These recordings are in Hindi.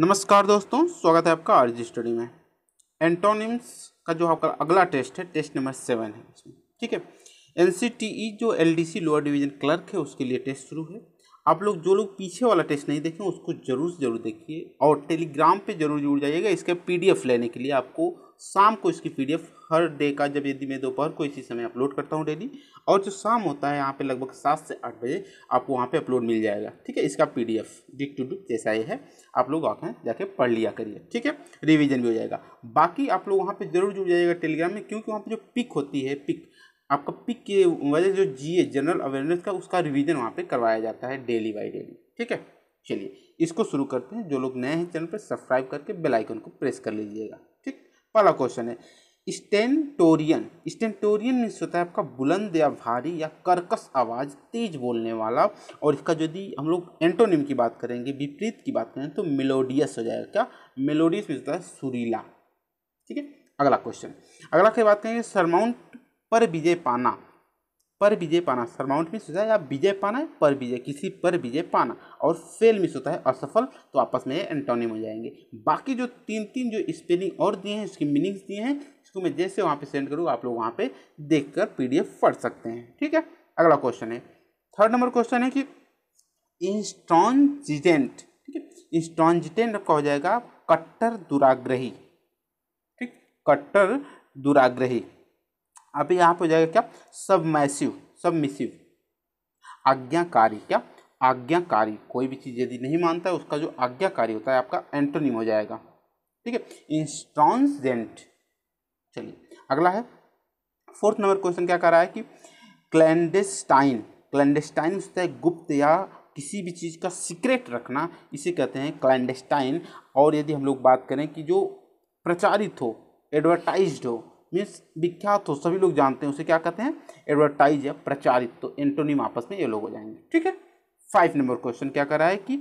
नमस्कार दोस्तों स्वागत है आपका आरजी स्टडी में एंटोनिम्स का जो आपका अगला टेस्ट है टेस्ट नंबर सेवन है ठीक है एन e जो एल लोअर डिवीजन क्लर्क है उसके लिए टेस्ट शुरू है आप लोग जो लोग पीछे वाला टेस्ट नहीं देखें उसको ज़रूर ज़रूर देखिए और टेलीग्राम पे ज़रूर जुड़ जाइएगा इसका पीडीएफ लेने के लिए आपको शाम को इसकी पीडीएफ हर डे का जब यदि मैं दोपहर को इसी समय अपलोड करता हूँ डेली और जो शाम होता है यहाँ पे लगभग सात से आठ बजे आपको वहाँ पे अपलोड मिल जाएगा ठीक है इसका पी डी एफ डिक टू डुक जैसा ये है आप लोग आँखें जाके पढ़ लिया करिए ठीक है रिविजन भी हो जाएगा बाकी आप लोग वहाँ पर जरूर जुड़ जाइएगा टेलीग्राम में क्योंकि वहाँ पर जो पिक होती है पिक आपका पिक के वजह जो जी है जनरल अवेयरनेस का उसका रिवीजन वहाँ पे करवाया जाता है डेली बाई डेली ठीक है चलिए इसको शुरू करते हैं जो लोग नए हैं चैनल पर सब्सक्राइब करके बेल आइकन को प्रेस कर लीजिएगा ठीक पहला क्वेश्चन है स्टेंटोरियन स्टेंटोरियन मीन्स होता है आपका बुलंद या भारी या कर्कश आवाज़ तेज बोलने वाला और इसका यदि हम लोग एंटोनिम की बात करेंगे विपरीत की बात करें तो मेलोडियस हो जाएगा क्या मेलोडियस मीन्स होता है सुरीला ठीक है अगला क्वेश्चन अगला की बात करेंगे सरमाउंट पर विजय पाना पर विजय पाना सरमाउंट मिस होता है या विजय पाना है पर विजय किसी पर विजय पाना और फेल मिस होता है असफल तो आपस में एंटोनिम हो जाएंगे बाकी जो तीन तीन जो स्पेलिंग और दिए हैं इसकी मीनिंग्स दिए हैं इसको मैं जैसे वहाँ पे सेंड करूँगा आप लोग वहाँ पे देख कर पीडीएफ पढ़ सकते हैं ठीक है अगला क्वेश्चन है थर्ड नंबर क्वेश्चन है कि इंस्टॉन्जिडेंट ठीक है इंस्टॉन्जिडेंट का हो जाएगा कट्टर दुराग्रही ठीक कट्टर दुराग्रही अभी यहाँ पे हो जाएगा क्या सब मैसिव सब मिसिव आज्ञाकारी क्या आज्ञाकारी कोई भी चीज़ यदि नहीं मानता है उसका जो आज्ञाकारी होता है आपका एंटोनिम हो जाएगा ठीक है इंस्ट्रांसजेंट चलिए अगला है फोर्थ नंबर क्वेश्चन क्या कर रहा है कि क्लैंडेस्टाइन क्लैंडेस्टाइन होता है गुप्त या किसी भी चीज़ का सीक्रेट रखना इसे कहते हैं क्लैंडेस्टाइन और यदि हम लोग बात करें कि जो प्रचारित हो एडवर्टाइज हो मीन्स विख्यात हो सभी लोग जानते हैं उसे क्या कहते हैं एडवर्टाइज या प्रचारित तो एंटोनिम आपस में ये लोग हो जाएंगे ठीक है फाइव नंबर क्वेश्चन क्या कर रहा है कि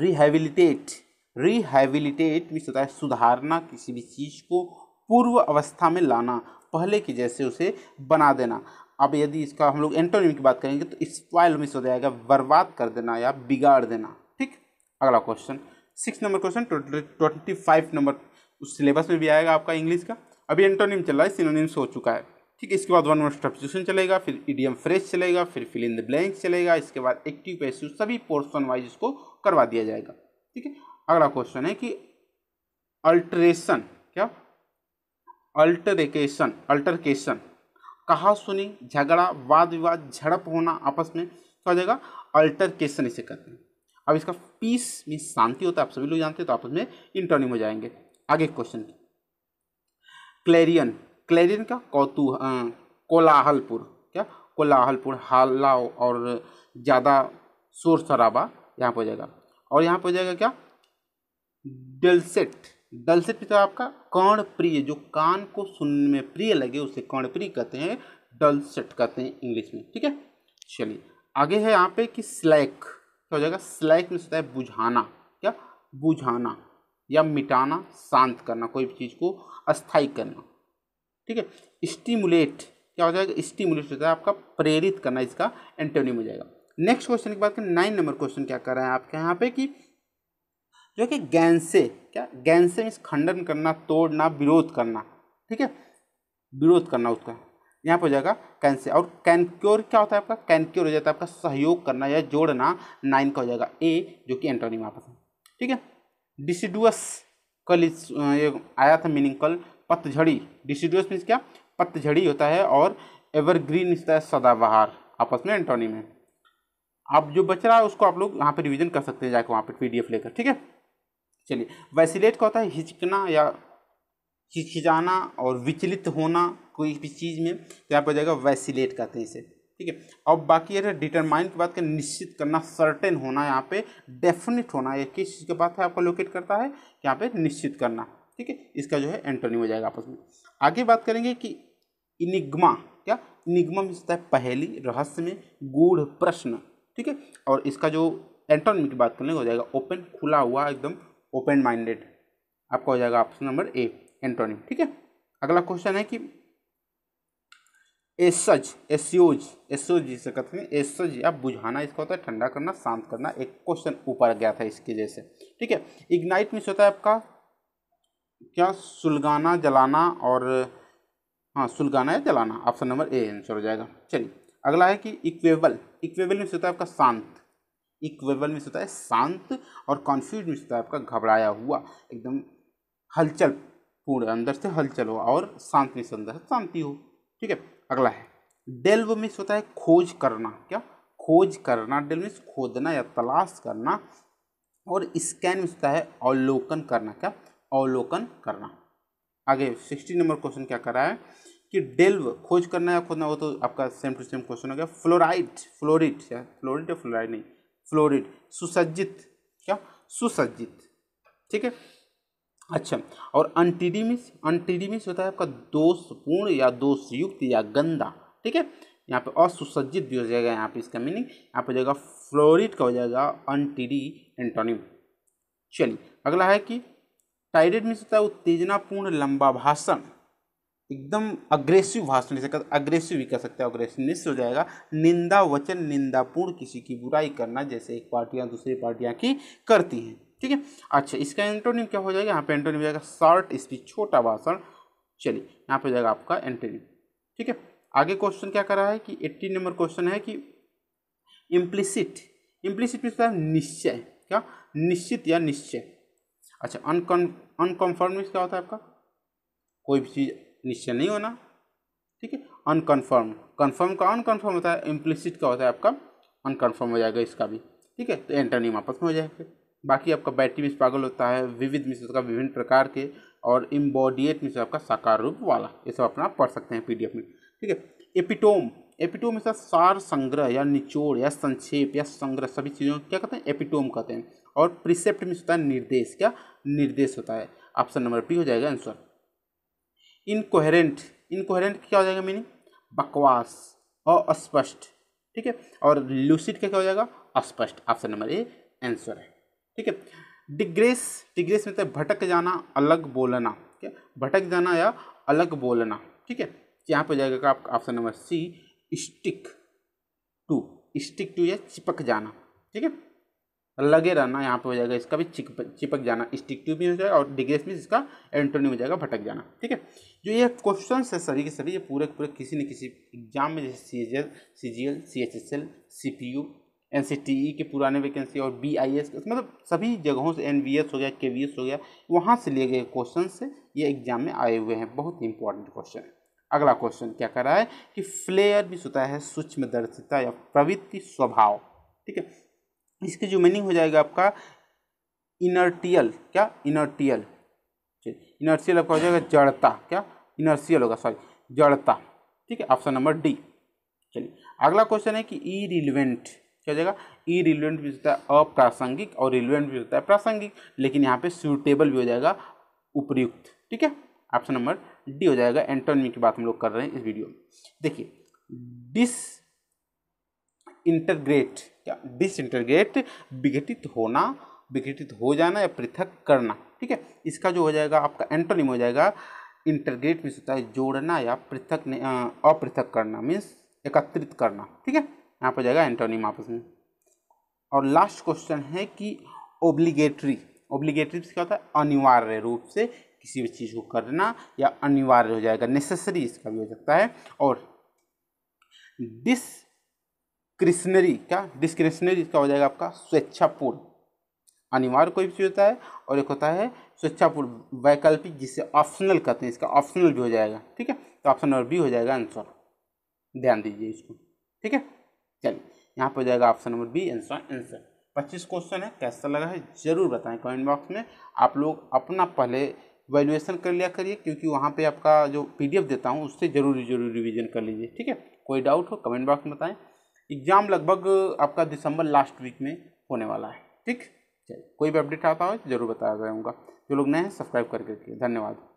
रिहेबिलिटेट रिहेबिलिटेट मीन्स होता है सुधारना किसी भी चीज़ को पूर्व अवस्था में लाना पहले की जैसे उसे बना देना अब यदि इसका हम लोग एंटोनिम की बात करेंगे तो स्पॉयल मिस हो जाएगा बर्बाद कर देना या बिगाड़ देना ठीक अगला क्वेश्चन सिक्स नंबर क्वेश्चन ट्वेंटी फाइव नंबर उस सिलेबस में भी आएगा आपका इंग्लिश का अभी एंटोनिम चल रहा है सिनोनिम्स हो चुका है ठीक है इसके बाद वन वन स्ट्रप्टन चलेगा फिर ईडीएम फ्रेश चलेगा फिर फिल इन द ब्लैंक चलेगा इसके बाद एक्टिव पैसिव सभी पोर्सन वाइज इसको करवा दिया जाएगा ठीक है अगला क्वेश्चन है कि अल्ट्रेशन क्या अल्टरेकेशन अल्टरकेशन कहा सुनी झगड़ा वाद विवाद झड़प होना आपस में क्या हो तो जाएगा अल्टरकेशन इसे कहते हैं अब इसका पीस मीन शांति होता है आप सभी लोग जानते हैं तो आपस में इंटरनिंग हो जाएंगे आगे क्वेश्चन क्लेरियन क्लेरियन का कौतूह कोलाहलपुर क्या कोलाहलपुर हाला और ज़्यादा शोर शराबा यहाँ पर हो जाएगा और यहाँ पर हो जाएगा क्या डलसेट डलसेट भी तो आपका कर्ण प्रिय जो कान को सुनने में प्रिय लगे उसे कर्ण प्रिय कहते हैं डलसेट कहते हैं इंग्लिश में ठीक है चलिए आगे है यहाँ पे कि स्लैक क्या हो जाएगा स्लैक में होता है बुझाना क्या बुझाना या मिटाना शांत करना कोई भी चीज़ को अस्थाई करना ठीक है स्टिमुलेट क्या हो जाएगा स्टिमुलेट होता है आपका प्रेरित करना इसका एंटोनिम हो जाएगा नेक्स्ट क्वेश्चन की बात करें नाइन नंबर क्वेश्चन क्या कर रहा है आपके यहाँ पे कि जो कि गैंसे क्या गैंसे मीन्स खंडन करना तोड़ना विरोध करना ठीक है विरोध करना उसका यहाँ पर हो जाएगा कैंसे और कैनक्योर क्या होता है आपका कैनक्योर हो जाता है आपका सहयोग करना या जोड़ना नाइन का हो जाएगा ए जो कि एंटोनिम आपस ठीक है डिसिडुअस कल इस ये आया था मीनिंग कल पतझड़ी डिसिडुअस मीन्स क्या पतझड़ी होता है और एवरग्रीन होता है सदाबहार आपस में एंटोनी में आप जो बच रहा है उसको आप लोग यहाँ पर रिवीजन कर सकते हैं जाकर वहाँ पर पीडीएफ लेकर ठीक है चलिए वैसिलेट का होता है हिचकना या हिचकिचाना और विचलित होना कोई भी चीज़ में तो यहाँ पर जाएगा वैसिलेट कहते हैं इसे ठीक है अब बाकी अगर डिटरमाइन की बात करें निश्चित करना सर्टेन होना यहाँ पे डेफिनेट होना ये किस चीज़ के बाद है आपको लोकेट करता है यहाँ पे निश्चित करना ठीक है इसका जो है एंटोनी हो जाएगा आपस में आगे बात करेंगे कि इनिग्मा क्या इनिग्मा में है पहली रहस्य में गूढ़ प्रश्न ठीक है और इसका जो एंटोनिम की बात करने हो जाएगा ओपन खुला हुआ एकदम ओपन माइंडेड आपका हो जाएगा ऑप्शन नंबर ए एंटोनिम ठीक है अगला क्वेश्चन है कि एसज एसोज एसोज जिसे कहते हैं एसज या बुझाना इसका होता है ठंडा करना शांत करना एक क्वेश्चन ऊपर गया था इसकी जैसे ठीक है इग्नाइट मीन्स होता है आपका क्या सुलगाना जलाना और हाँ सुलगाना या जलाना ऑप्शन नंबर ए आंसर हो जाएगा चलिए अगला है कि इक्वेबल इक्वेबल मीन्स होता है आपका शांत इक्वेबल मीन्स होता है शांत और कॉन्फ्यूज मीन्स होता है आपका घबराया हुआ एकदम हलचल पूर्ण अंदर से हलचल हो और शांत मीन्स अंदर शांति हो ठीक है अगला है डेल्व मिस होता है खोज करना क्या खोज करना डेल्व मिस खोदना या तलाश करना और स्कैन मिस होता है अवलोकन करना क्या अवलोकन करना आगे सिक्सटी नंबर क्वेश्चन क्या कर रहा है कि डेल्व खोज करना या खोदना हो तो आपका सेम टू सेम क्वेश्चन हो गया फ्लोराइड फ्लोरिड या फ्लोरिड या फ्लोराइड नहीं फ्लोरिड सुसज्जित क्या सुसज्जित ठीक है अच्छा और अंटीडीमिस अंटीडीमिस होता है आपका दोषपूर्ण या दोषयुक्त या गंदा ठीक है यहाँ पे असुसज्जित भी हो जाएगा यहाँ पे इसका मीनिंग यहाँ पे हो जाएगा फ्लोरिड का हो जाएगा अंटीडी एंटोनिम चलिए अगला है कि टाइडेड मिस होता है उत्तेजनापूर्ण लंबा भाषण एकदम अग्रेसिव भाषण जैसे अग्रेसिव भी कर सकते हैं अग्रेसिव निश्चित हो जाएगा निंदा वचन निंदापूर्ण किसी की बुराई करना जैसे एक पार्टियाँ दूसरी पार्टियाँ की करती हैं ठीक है अच्छा इसका एंटोनिम क्या हो जाएगा यहाँ पे एंटोनिम हो जाएगा शॉर्ट स्पीच छोटा भाषण चलिए यहाँ पे हो जाएगा आपका एंटोनिम ठीक है आगे क्वेश्चन क्या करा है कि एट्टी नंबर क्वेश्चन है कि इम्प्लिसिट इम्प्लिसिट मीन निश्चय क्या निश्चित या निश्चय अच्छा अनकन्फर्म क्या होता है आपका कोई भी चीज़ निश्चय नहीं होना ठीक है अनकन्फर्म कन्फर्म का अनकन्फर्म होता है इम्प्लिसिट का होता है आपका अनकन्फर्म हो जाएगा इसका भी ठीक है तो एंटरनिम आपस में हो जाएगा बाकी आपका बैटरी मिस पागल होता है विविध मिस उसका विभिन्न प्रकार के और इम्बोडिएट मिस आपका साकार रूप वाला ये सब अपना पढ़ सकते हैं पीडीएफ में ठीक है एपिटोम एपिटोम इसका सार संग्रह या निचोड़ या संक्षेप या संग्रह सभी चीज़ों क्या कहते हैं एपिटोम कहते हैं और प्रिसेप्ट में होता है निर्देश क्या निर्देश होता है ऑप्शन नंबर बी हो जाएगा आंसर इनकोहरेंट इनकोहरेंट क्या हो जाएगा मीनिंग बकवास अस्पष्ट ठीक है और लूसिड का क्या हो जाएगा अस्पष्ट ऑप्शन नंबर ए आंसर है ठीक है डिग्रेस डिग्रेस में तो भटक जाना अलग बोलना ठीक है भटक जाना या अलग बोलना ठीक है यहाँ पे जाएगा आपका option number C stick to stick to या चिपक जाना ठीक है लगे रहना यहाँ पे हो जाएगा इसका भी चिपक चिपक जाना स्टिक टू भी हो जाएगा और डिग्रेस में इसका एंटोनिम हो जाएगा भटक जाना ठीक है जो ये क्वेश्चन है सभी के सभी ये पूरे पूरे किसी न किसी एग्जाम में जैसे C H L C G L C H S L C P U N के पुराने वैकेंसी और बी आई एस मतलब सभी जगहों से एन बी एस हो गया के वी एस हो गया वहाँ से लिए गए क्वेश्चन से ये एग्जाम में आए हुए हैं बहुत ही इंपॉर्टेंट क्वेश्चन है अगला क्वेश्चन क्या कर रहा है कि फ्लेयर भी सुता है सूक्ष्मदर्शिता या प्रवृत्ति स्वभाव ठीक है इसकी जो मीनिंग हो जाएगा आपका इनर्टियल क्या इनर्टियल इनर्शियल आपका हो जाएगा जड़ता क्या इनर्शियल होगा सॉरी जड़ता ठीक है ऑप्शन नंबर डी चलिए अगला क्वेश्चन है कि ई रिलिवेंट क्या हो जाएगा ई रिलेवेंट भी होता है अप्रासंगिक और रिलेवेंट भी होता है प्रासंगिक लेकिन यहाँ पे सूटेबल भी हो जाएगा उपयुक्त ठीक है ऑप्शन नंबर डी हो जाएगा एंटोनमी की बात हम लोग कर रहे हैं इस वीडियो में देखिए डिस इंटरग्रेट क्या डिस इंटरग्रेट विघटित होना विघटित हो जाना या पृथक करना ठीक है इसका जो हो जाएगा आपका एंटोनिम हो जाएगा इंटरग्रेट भी होता है जोड़ना या पृथक अपृथक करना मीन्स एकत्रित करना ठीक है यहाँ पर जाएगा एंटोनी आपस में और लास्ट क्वेश्चन है कि ओब्लीगेटरी ओब्लीगेटरी क्या होता है अनिवार्य रूप से किसी भी चीज़ को करना या अनिवार्य हो जाएगा नेसेसरी इसका भी हो सकता है और डिस्क्रिशनरी क्या डिस्क्रिशनरी इसका हो जाएगा आपका स्वेच्छापूर्ण अनिवार्य कोई भी चीज़ होता है और एक होता है स्वेच्छापूर्ण वैकल्पिक जिसे ऑप्शनल कहते हैं इसका ऑप्शनल भी हो जाएगा ठीक है तो ऑप्शन नंबर बी हो जाएगा आंसर ध्यान दीजिए इसको ठीक है चलिए यहाँ पर हो जाएगा option number B answer answer पच्चीस क्वेश्चन है कैसा लगा है जरूर बताएं कमेंट बॉक्स में आप लोग अपना पहले वैल्यूएशन कर लिया करिए क्योंकि वहाँ पे आपका जो पीडीएफ देता हूँ उससे जरूर जरूर रिवीजन कर लीजिए ठीक है कोई डाउट हो कमेंट बॉक्स में बताएं एग्ज़ाम लगभग आपका दिसंबर लास्ट वीक में होने वाला है ठीक चलिए कोई भी अपडेट आता हो जरूर बताया जाऊँगा जो लोग नए हैं सब्सक्राइब करके धन्यवाद